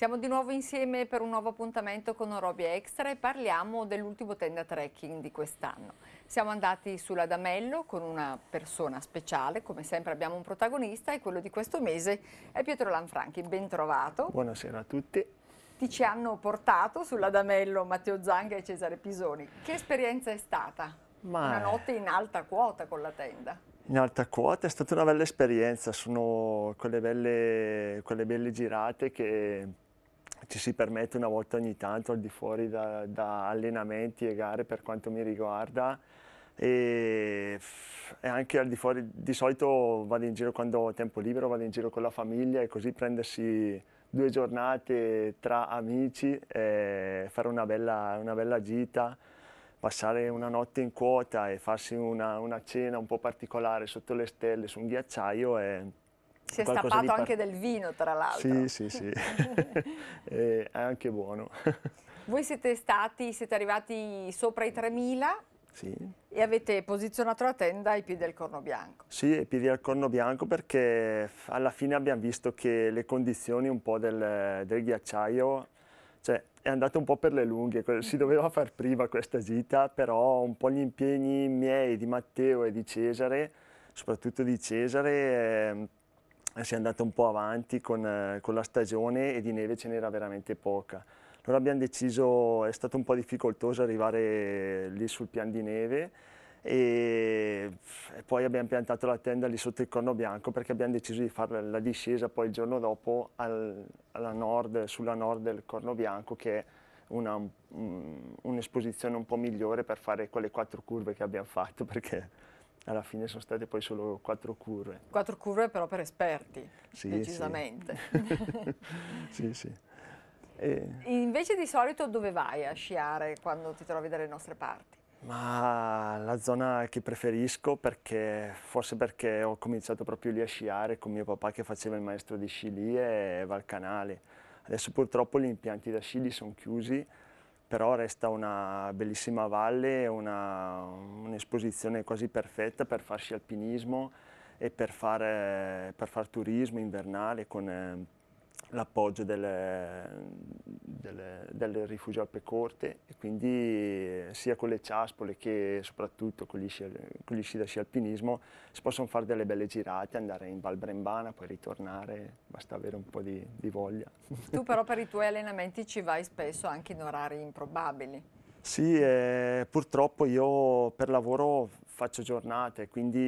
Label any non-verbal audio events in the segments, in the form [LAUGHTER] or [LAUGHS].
Siamo di nuovo insieme per un nuovo appuntamento con Orobi Extra e parliamo dell'ultimo tenda trekking di quest'anno. Siamo andati sull'Adamello con una persona speciale, come sempre abbiamo un protagonista e quello di questo mese è Pietro Lanfranchi, ben trovato. Buonasera a tutti. Ti ci hanno portato sull'Adamello Matteo Zanga e Cesare Pisoni. Che esperienza è stata? Ma... Una notte in alta quota con la tenda in alta quota, è stata una bella esperienza, sono quelle belle, quelle belle girate che ci si permette una volta ogni tanto al di fuori da, da allenamenti e gare per quanto mi riguarda e, e, anche al di fuori di solito vado in giro quando ho tempo libero, vado in giro con la famiglia e così prendersi due giornate tra amici e fare una bella, una bella gita passare una notte in quota e farsi una, una, cena un po' particolare sotto le stelle su un ghiacciaio è, si è stappato anche del vino, tra l'altro. Sì, sì, sì, [LAUGHS] è anche buono. Voi siete stati, siete arrivati sopra i 3.000 sì. e avete posizionato la tenda ai piedi del Corno Bianco. Sì, ai piedi del Corno Bianco perché alla fine abbiamo visto che le condizioni un po' del, del ghiacciaio, cioè è andato un po' per le lunghe, si doveva far prima questa gita, però un po' gli impegni miei, di Matteo e di Cesare, soprattutto di Cesare, eh, eh, si è andata un po' avanti con, eh, con la stagione e di neve ce n'era veramente poca. Allora abbiamo deciso, è stato un po' difficoltoso arrivare lì sul pian di neve, e, poi abbiamo piantato la tenda lì sotto il corno bianco perché abbiamo deciso di fare la discesa poi il giorno dopo al, nord, sulla nord del corno bianco che è mm, un'esposizione un, un po' migliore per fare quelle quattro curve che abbiamo fatto [LAUGHS] perché alla fine sono state poi solo quattro curve. Quattro curve però per esperti, sì, decisamente. Sì, [LAUGHS] sì. sì. E... Invece di solito dove vai a sciare quando ti trovi dalle nostre parti? Ma la zona che preferisco perché, forse perché ho cominciato proprio lì a sciare con mio papà che faceva il maestro di sci lì e Valcanale. Adesso purtroppo gli impianti da sci lì sono chiusi però resta una bellissima valle, un'esposizione un quasi perfetta per farsi alpinismo e per fare, per far turismo invernale con, eh, l'appoggio delle, delle, delle rifugio alpecorte e quindi eh, sia con le ciaspole che soprattutto con gli sci, con gli sci da sci alpinismo si possono fare delle belle girate, andare in Val Brembana, poi ritornare, basta avere un po' di, di voglia. Tu però per i tuoi [LAUGHS] allenamenti ci vai spesso anche in orari improbabili. Sì, eh, purtroppo io per lavoro faccio giornate, quindi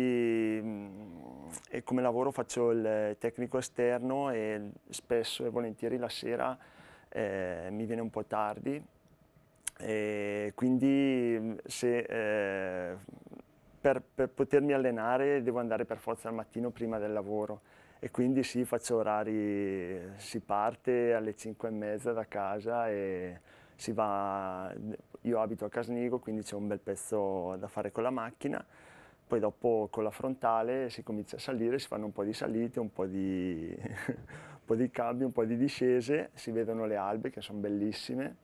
mh, mm, come lavoro faccio il tecnico esterno e spesso e volentieri la sera eh, mi viene un po' tardi e quindi mm, se, eh, per, per, potermi allenare devo andare per forza al mattino prima del lavoro e quindi sì, faccio orari, si parte alle 5 e mezza da casa e si va, io abito a Casnigo, quindi c'è un bel pezzo da fare con la macchina, poi dopo con la frontale si comincia a salire, si fanno un po' di salite, un po' di, [LAUGHS] un po di cambi, un po' di discese, si vedono le albe che sono bellissime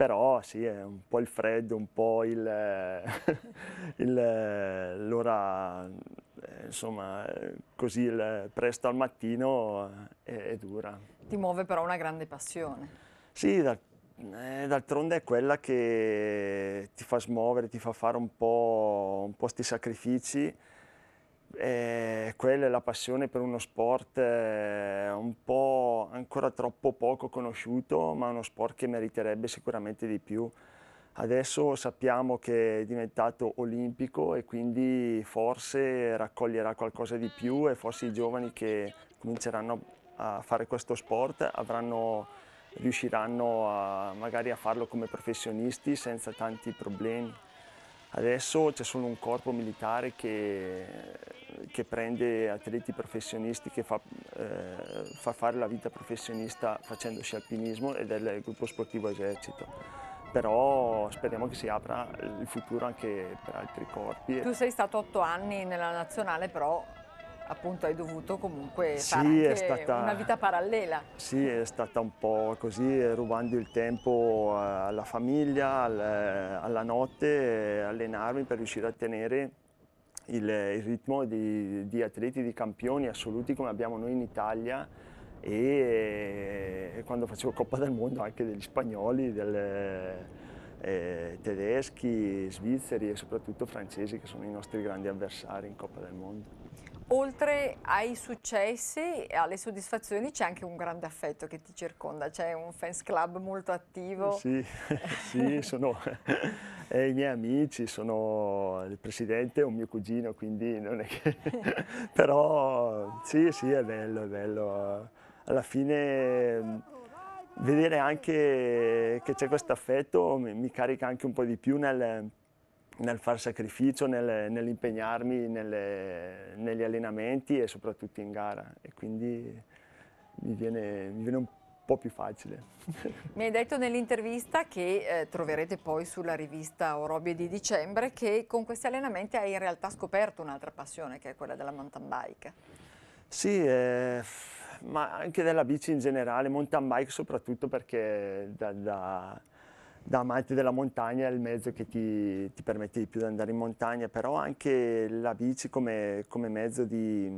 però sì, è un po' il freddo, un po' [LAUGHS] l'ora, insomma, così il presto al mattino è, è, dura. Ti muove però una grande passione. Sì, da eh, d'altronde è quella che ti fa smuovere, ti fa fare un po', questi sacrifici. Eh, quella è la passione per uno sport eh, un po' ancora troppo poco conosciuto, ma uno sport che meriterebbe sicuramente di più. Adesso sappiamo che è diventato olimpico e quindi forse raccoglierà qualcosa di più e forse i giovani che cominceranno a fare questo sport avranno riusciranno a, magari a farlo come professionisti senza tanti problemi. Adesso c'è solo un corpo militare che, che prende atleti professionisti, che fa, eh, fa, fare la vita professionista facendosi alpinismo ed è il gruppo sportivo esercito. Però speriamo che si apra il futuro anche per altri corpi. Tu sei stato otto anni nella nazionale, però appunto hai dovuto comunque sì, fare stata, una vita parallela. Sì, è stata un po' così, rubando il tempo alla famiglia, alla notte, allenarmi per riuscire a tenere il, il ritmo di, di atleti, di campioni assoluti come abbiamo noi in Italia e quando facevo Coppa del Mondo anche degli spagnoli, delle, eh, tedeschi, svizzeri e soprattutto francesi che sono i nostri grandi avversari in Coppa del Mondo oltre ai successi e alle soddisfazioni c'è anche un grande affetto che ti circonda, c'è un fans club molto attivo. Sì, [LAUGHS] sì sono eh, [LAUGHS] i miei amici, sono il presidente e un mio cugino, quindi non è che... [LAUGHS] però sì, sì, è bello, è bello. Alla fine vedere anche che c'è questo affetto mi carica anche un po' di più nel nel far sacrificio, nel, nell'impegnarmi nelle, negli allenamenti e soprattutto in gara e quindi mi viene, mi viene un po' più facile. [LAUGHS] Mi hai detto nell'intervista che eh, troverete poi sulla rivista Orobie di dicembre che con questi allenamenti hai in realtà scoperto un'altra passione che è quella della mountain bike. Sì, eh, ma anche della bici in generale, mountain bike soprattutto perché da, da da amante della montagna è il mezzo che ti, ti, permette di più di andare in montagna, però anche la bici come, come mezzo di,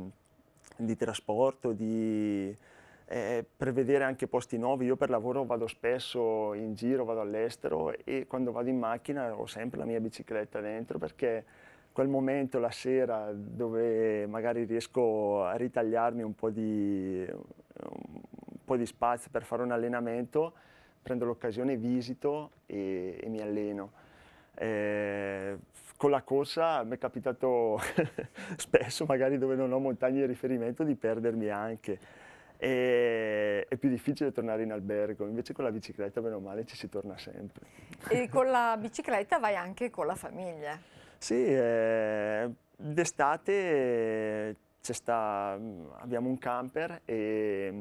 di, trasporto, di eh, prevedere anche posti nuovi. Io per lavoro vado spesso in giro, vado all'estero e quando vado in macchina ho sempre la mia bicicletta dentro perché quel momento, la sera, dove magari riesco a ritagliarmi un po' di, un po di spazio per fare un allenamento, prendo l'occasione, visito e, e mi alleno. Eh, con la corsa mi è capitato [LAUGHS] spesso, magari dove non ho montagne di riferimento, di perdermi anche. E, è più difficile tornare in albergo, invece con la bicicletta, meno male, ci si torna sempre. E [LAUGHS] con la bicicletta vai anche con la famiglia? Sì, eh, d'estate mm, abbiamo un camper e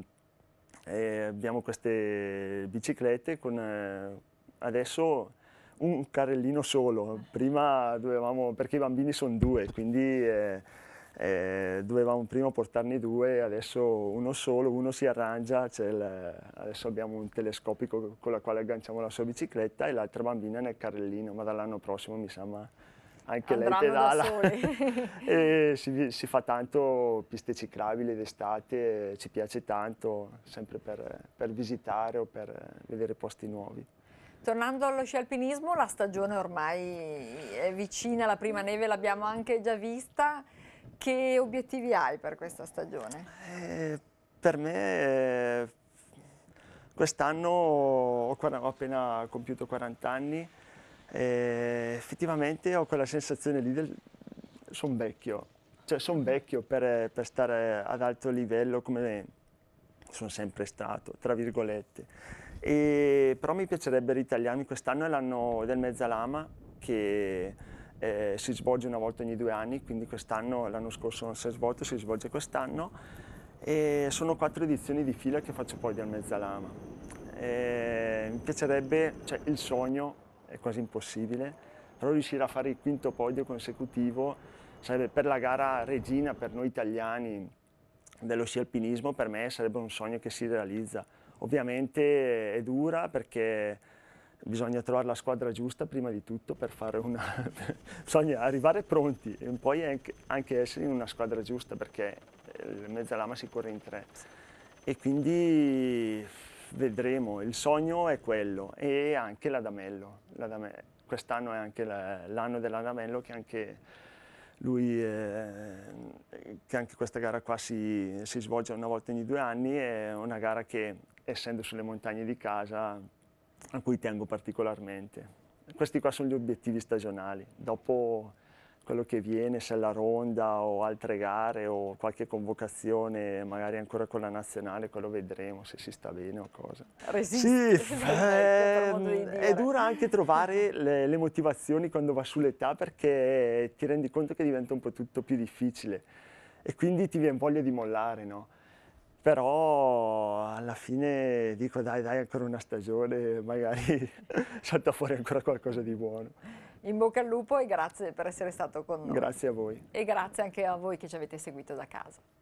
e abbiamo queste biciclette con eh, adesso un carrellino solo, prima dovevamo, perché i bambini sono due, quindi eh, eh, dovevamo prima portarne due, adesso uno solo, uno si arrangia, il, adesso abbiamo un telescopico con la quale agganciamo la sua bicicletta e l'altra bambina nel carrellino, ma dall'anno prossimo mi sa, ma anche Andranno lei pedala. [LAUGHS] e si, si, fa tanto piste ciclabili d'estate, ci piace tanto, sempre per, per visitare o per vedere posti nuovi. Tornando allo sci alpinismo, la stagione ormai è vicina, la prima neve l'abbiamo anche già vista. Che obiettivi hai per questa stagione? Eh, per me eh, quest'anno ho appena compiuto 40 anni e eh, effettivamente ho quella sensazione lì del sono vecchio, cioè sono vecchio per, per, stare ad alto livello come sono sempre stato, tra virgolette. E, però mi piacerebbe ritagliarmi, quest'anno è l'anno del Mezzalama che eh, si svolge una volta ogni due anni, quindi quest'anno, l'anno scorso non si è svolto, si svolge quest'anno e sono quattro edizioni di fila che faccio poi del Mezzalama. E eh, mi piacerebbe, cioè il sogno è quasi impossibile, però riuscire a fare il quinto podio consecutivo sarebbe per la gara regina per noi italiani dello sci alpinismo, per me sarebbe un sogno che si realizza. Ovviamente è dura perché bisogna trovare la squadra giusta prima di tutto per fare una... [LAUGHS] bisogna arrivare pronti e poi anche essere in una squadra giusta perché eh, il mezzalama si corre in tre. E quindi vedremo, il sogno è quello e anche l'Adamello. l'Adamello. Quest'anno è anche l'anno dell'Adamello che anche lui, eh, che anche questa gara qua si, si, svolge una volta ogni due anni, è una gara che essendo sulle montagne di casa a cui tengo particolarmente. Questi qua sono gli obiettivi stagionali, dopo quello che viene, se è la ronda o altre gare o qualche convocazione magari ancora con la nazionale, quello vedremo se si sta bene o cosa. Resiste, sì, è, [LAUGHS] di è dura anche trovare le, le motivazioni quando va sull'età perché ti rendi conto che diventa un po' tutto più difficile e quindi ti viene voglia di mollare, no? però alla fine dico dai dai ancora una stagione magari [LAUGHS] salta fuori ancora qualcosa di buono. In bocca al lupo e grazie per essere stato con noi. Grazie a voi. E grazie anche a voi che ci avete seguito da casa.